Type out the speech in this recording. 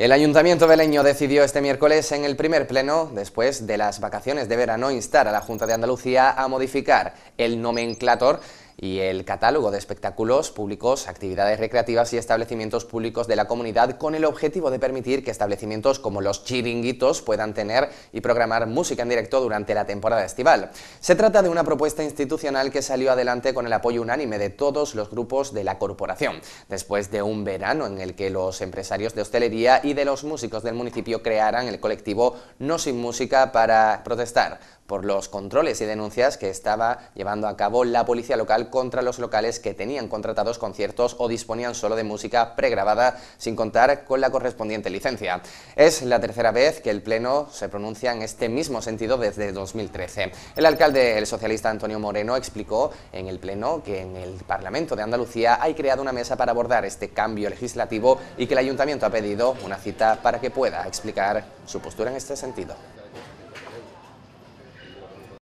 El Ayuntamiento de Leño decidió este miércoles en el primer pleno, después de las vacaciones de verano, instar a la Junta de Andalucía a modificar el nomenclator y el catálogo de espectáculos públicos, actividades recreativas y establecimientos públicos de la comunidad con el objetivo de permitir que establecimientos como los chiringuitos puedan tener y programar música en directo durante la temporada estival. Se trata de una propuesta institucional que salió adelante con el apoyo unánime de todos los grupos de la corporación, después de un verano en el que los empresarios de hostelería y de los músicos del municipio crearan el colectivo No Sin Música para protestar por los controles y denuncias que estaba llevando a cabo la policía local contra los locales que tenían contratados conciertos o disponían solo de música pregrabada sin contar con la correspondiente licencia. Es la tercera vez que el Pleno se pronuncia en este mismo sentido desde 2013. El alcalde, el socialista Antonio Moreno, explicó en el Pleno que en el Parlamento de Andalucía hay creado una mesa para abordar este cambio legislativo y que el Ayuntamiento ha pedido una cita para que pueda explicar su postura en este sentido.